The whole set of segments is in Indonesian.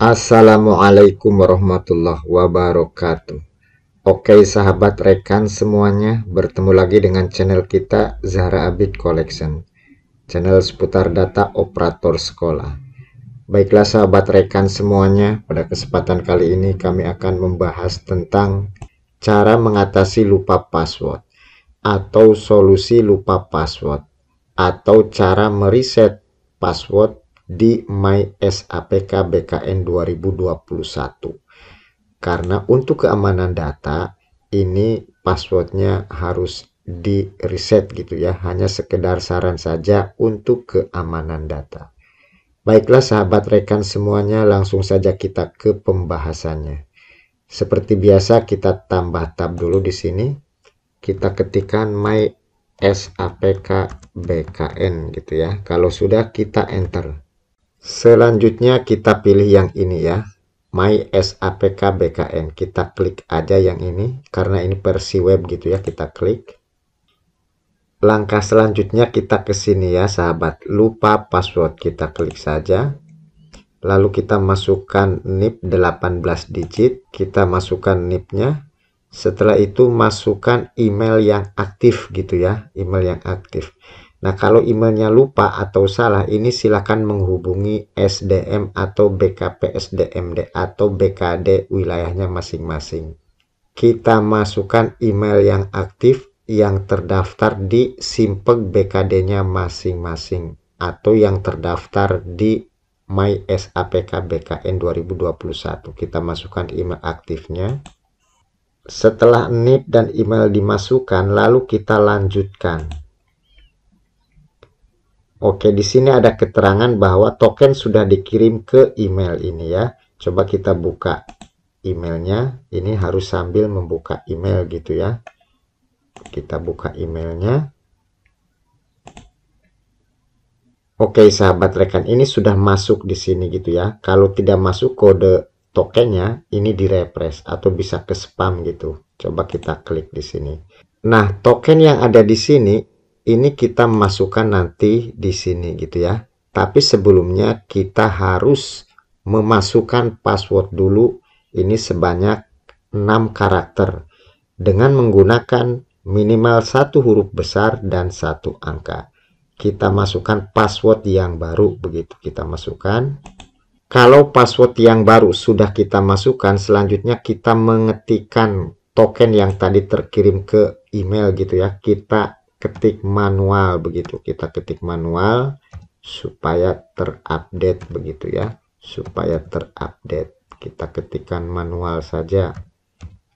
Assalamualaikum warahmatullahi wabarakatuh Oke sahabat rekan semuanya Bertemu lagi dengan channel kita Zahra Abid Collection Channel seputar data operator sekolah Baiklah sahabat rekan semuanya Pada kesempatan kali ini kami akan membahas tentang Cara mengatasi lupa password Atau solusi lupa password Atau cara mereset password di My SAPK BKN 2021. Karena untuk keamanan data ini passwordnya harus di reset gitu ya, hanya sekedar saran saja untuk keamanan data. Baiklah sahabat rekan semuanya, langsung saja kita ke pembahasannya. Seperti biasa kita tambah tab dulu di sini. Kita ketikkan my SAPK BKN gitu ya. Kalau sudah kita enter. Selanjutnya kita pilih yang ini ya. My SAPK BKN. Kita klik aja yang ini karena ini versi web gitu ya, kita klik. Langkah selanjutnya kita ke sini ya, sahabat. Lupa password, kita klik saja. Lalu kita masukkan NIP 18 digit, kita masukkan NIP-nya. Setelah itu masukkan email yang aktif gitu ya, email yang aktif. Nah, kalau emailnya lupa atau salah, ini silakan menghubungi SDM atau BKP SDMD atau BKD wilayahnya masing-masing. Kita masukkan email yang aktif yang terdaftar di Simpeg BKD-nya masing-masing atau yang terdaftar di My SAPK BKN 2021. Kita masukkan email aktifnya. Setelah NIP dan email dimasukkan, lalu kita lanjutkan Oke, di sini ada keterangan bahwa token sudah dikirim ke email ini ya. Coba kita buka emailnya. Ini harus sambil membuka email gitu ya. Kita buka emailnya. Oke, sahabat rekan, ini sudah masuk di sini gitu ya. Kalau tidak masuk kode tokennya, ini direpres atau bisa ke spam gitu. Coba kita klik di sini. Nah, token yang ada di sini ini kita masukkan nanti di sini gitu ya. Tapi sebelumnya kita harus memasukkan password dulu ini sebanyak 6 karakter dengan menggunakan minimal satu huruf besar dan satu angka. Kita masukkan password yang baru begitu kita masukkan. Kalau password yang baru sudah kita masukkan, selanjutnya kita mengetikkan token yang tadi terkirim ke email gitu ya. Kita ketik manual begitu kita ketik manual supaya terupdate begitu ya supaya terupdate kita ketikkan manual saja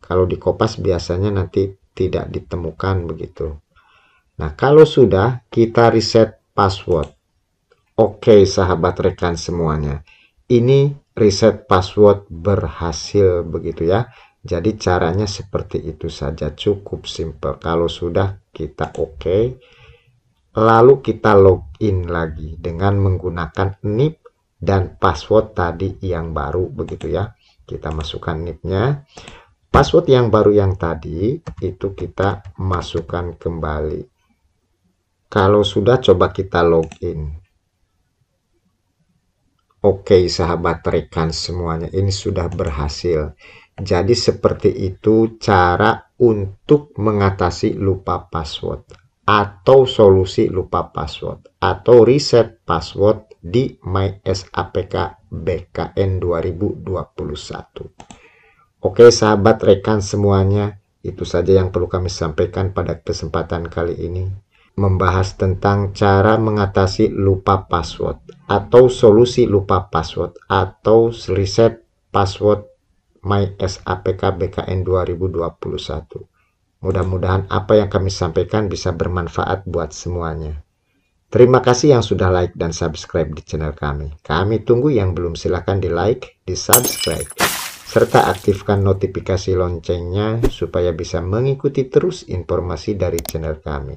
kalau di kopas biasanya nanti tidak ditemukan begitu nah kalau sudah kita reset password oke okay, sahabat rekan semuanya ini reset password berhasil begitu ya jadi caranya seperti itu saja cukup simple. Kalau sudah kita oke, okay, lalu kita login lagi dengan menggunakan NIP dan password tadi yang baru begitu ya. Kita masukkan NIP-nya. Password yang baru yang tadi itu kita masukkan kembali. Kalau sudah coba kita login. Oke sahabat rekan semuanya ini sudah berhasil. Jadi seperti itu cara untuk mengatasi lupa password atau solusi lupa password atau reset password di MySAPK BKN 2021. Oke sahabat rekan semuanya, itu saja yang perlu kami sampaikan pada kesempatan kali ini membahas tentang cara mengatasi lupa password atau solusi lupa password atau reset password MySAPK BKN 2021. Mudah-mudahan apa yang kami sampaikan bisa bermanfaat buat semuanya. Terima kasih yang sudah like dan subscribe di channel kami. Kami tunggu yang belum silahkan di like, di subscribe, serta aktifkan notifikasi loncengnya supaya bisa mengikuti terus informasi dari channel kami.